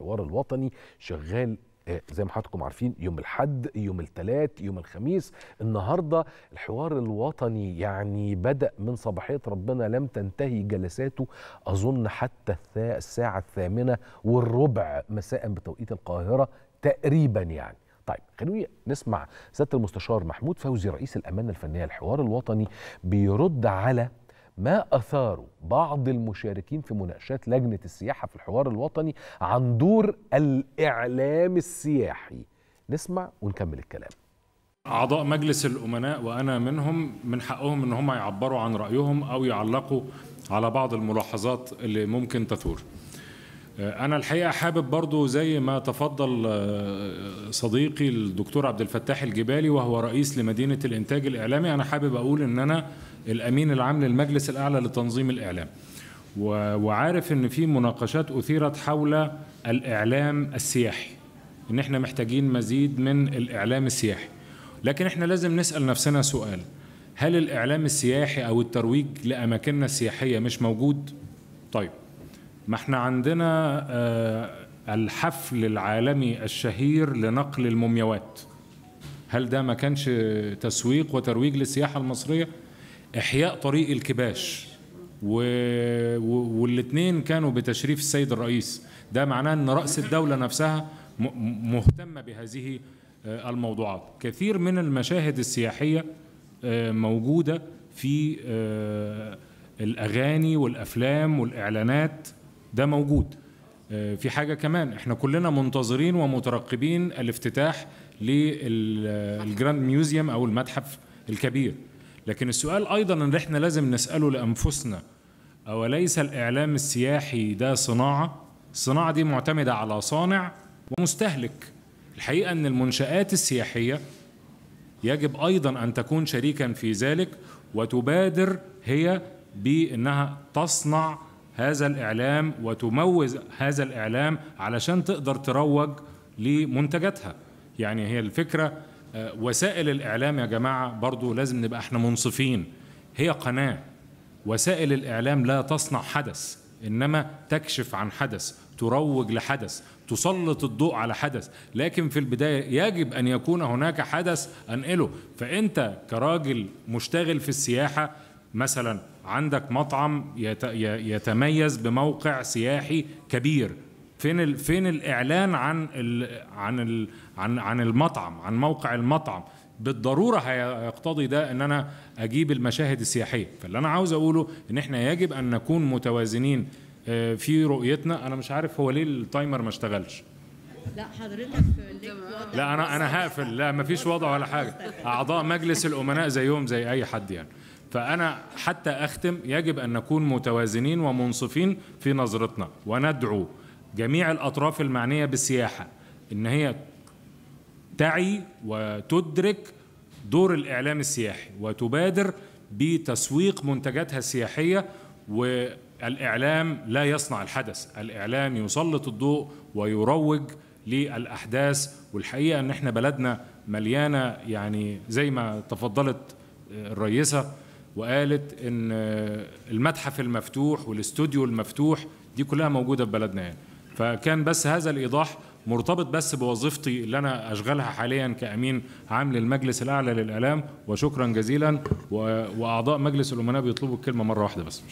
الحوار الوطني شغال آه، زي ما حضراتكم عارفين يوم الحد يوم الثلاث يوم الخميس النهارده الحوار الوطني يعني بدا من صباحيه ربنا لم تنتهي جلساته اظن حتى الساعه الثامنه والربع مساء بتوقيت القاهره تقريبا يعني طيب خلونا نسمع سياده المستشار محمود فوزي رئيس الامانه الفنيه الحوار الوطني بيرد على ما أثاره بعض المشاركين في مناقشات لجنة السياحة في الحوار الوطني عن دور الإعلام السياحي نسمع ونكمل الكلام أعضاء مجلس الأمناء وأنا منهم من حقهم إن هم يعبروا عن رأيهم أو يعلقوا على بعض الملاحظات اللي ممكن تثور آه، انا الحقيقه حابب برضو زي ما تفضل آه، صديقي الدكتور عبد الفتاح الجبالي وهو رئيس لمدينه الانتاج الاعلامي انا حابب اقول ان انا الامين العام للمجلس الاعلى لتنظيم الاعلام وعارف ان في مناقشات اثيرت حول الاعلام السياحي ان احنا محتاجين مزيد من الاعلام السياحي لكن احنا لازم نسال نفسنا سؤال هل الاعلام السياحي او الترويج لاماكننا السياحيه مش موجود طيب ما احنا عندنا آه، الحفل العالمي الشهير لنقل المومياوات هل ده ما كانش تسويق وترويج للسياحة المصرية؟ إحياء طريق الكباش و... و... والاثنين كانوا بتشريف السيد الرئيس ده معناه أن رأس الدولة نفسها مهتمة بهذه آه، الموضوعات كثير من المشاهد السياحية آه، موجودة في الأغاني والأفلام والإعلانات ده موجود آه، في حاجه كمان احنا كلنا منتظرين ومترقبين الافتتاح للجراند ميوزيوم او المتحف الكبير لكن السؤال ايضا ان احنا لازم نساله لانفسنا اوليس الاعلام السياحي ده صناعه الصناعه دي معتمده على صانع ومستهلك الحقيقه ان المنشات السياحيه يجب ايضا ان تكون شريكا في ذلك وتبادر هي بانها تصنع هذا الإعلام وتموز هذا الإعلام علشان تقدر تروج لمنتجاتها يعني هي الفكرة آه، وسائل الإعلام يا جماعة برضو لازم نبقى احنا منصفين هي قناة وسائل الإعلام لا تصنع حدث إنما تكشف عن حدث تروج لحدث تسلط الضوء على حدث لكن في البداية يجب أن يكون هناك حدث أنقله فأنت كراجل مشتغل في السياحة مثلا عندك مطعم يتميز بموقع سياحي كبير فين فين الاعلان عن الـ عن الـ عن عن المطعم عن موقع المطعم بالضروره هيقتضي ده ان انا اجيب المشاهد السياحيه فاللي انا عاوز اقوله ان احنا يجب ان نكون متوازنين آه، في رؤيتنا انا مش عارف هو ليه التايمر ما اشتغلش لا حضرتك لا انا انا هقفل لا مفيش وضع ولا حاجه اعضاء مجلس الامناء زيهم زي اي حد يعني فأنا حتى أختم يجب أن نكون متوازنين ومنصفين في نظرتنا وندعو جميع الأطراف المعنية بالسياحة إن هي تعي وتدرك دور الإعلام السياحي وتبادر بتسويق منتجاتها السياحية والإعلام لا يصنع الحدث الإعلام يسلط الضوء ويروج للأحداث والحقيقة أن احنا بلدنا مليانة يعني زي ما تفضلت الرئيسة وقالت ان المتحف المفتوح والاستوديو المفتوح دي كلها موجوده في بلدنا يعني فكان بس هذا الايضاح مرتبط بس بوظيفتي اللي انا اشغلها حاليا كامين عام للمجلس الاعلى للاعلام وشكرا جزيلا واعضاء مجلس الامناء بيطلبوا الكلمه مره واحده بس